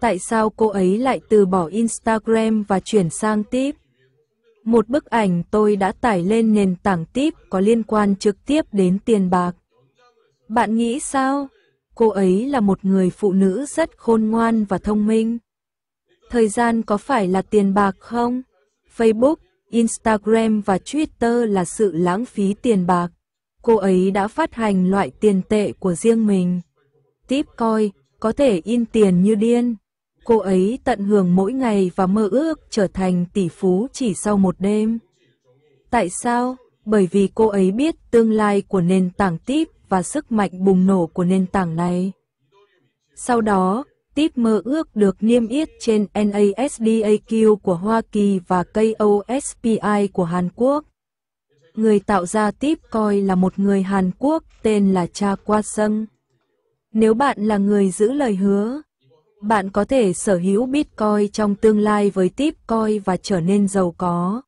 Tại sao cô ấy lại từ bỏ Instagram và chuyển sang tip? Một bức ảnh tôi đã tải lên nền tảng tip có liên quan trực tiếp đến tiền bạc. Bạn nghĩ sao? Cô ấy là một người phụ nữ rất khôn ngoan và thông minh. Thời gian có phải là tiền bạc không? Facebook, Instagram và Twitter là sự lãng phí tiền bạc. Cô ấy đã phát hành loại tiền tệ của riêng mình. TIP coi, có thể in tiền như điên. Cô ấy tận hưởng mỗi ngày và mơ ước trở thành tỷ phú chỉ sau một đêm. Tại sao? Bởi vì cô ấy biết tương lai của nền tảng tip và sức mạnh bùng nổ của nền tảng này. Sau đó, tip mơ ước được niêm yết trên NASDAQ của Hoa Kỳ và KOSPI của Hàn Quốc. Người tạo ra tip coi là một người Hàn Quốc tên là Cha Qua Sâng. Nếu bạn là người giữ lời hứa, bạn có thể sở hữu Bitcoin trong tương lai với tip coin và trở nên giàu có.